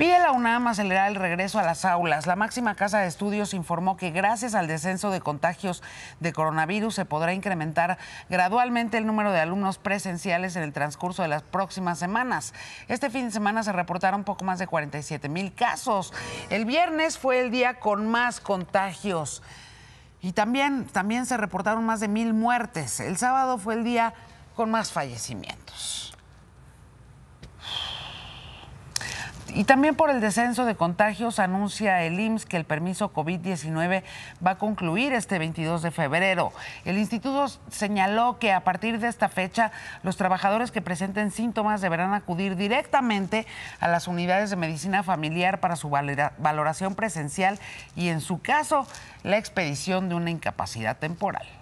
Pide la UNAM acelerar el regreso a las aulas. La máxima casa de estudios informó que gracias al descenso de contagios de coronavirus se podrá incrementar gradualmente el número de alumnos presenciales en el transcurso de las próximas semanas. Este fin de semana se reportaron poco más de 47 mil casos. El viernes fue el día con más contagios. Y también, también se reportaron más de mil muertes. El sábado fue el día con más fallecimientos. Y también por el descenso de contagios anuncia el IMSS que el permiso COVID-19 va a concluir este 22 de febrero. El instituto señaló que a partir de esta fecha los trabajadores que presenten síntomas deberán acudir directamente a las unidades de medicina familiar para su valoración presencial y en su caso la expedición de una incapacidad temporal.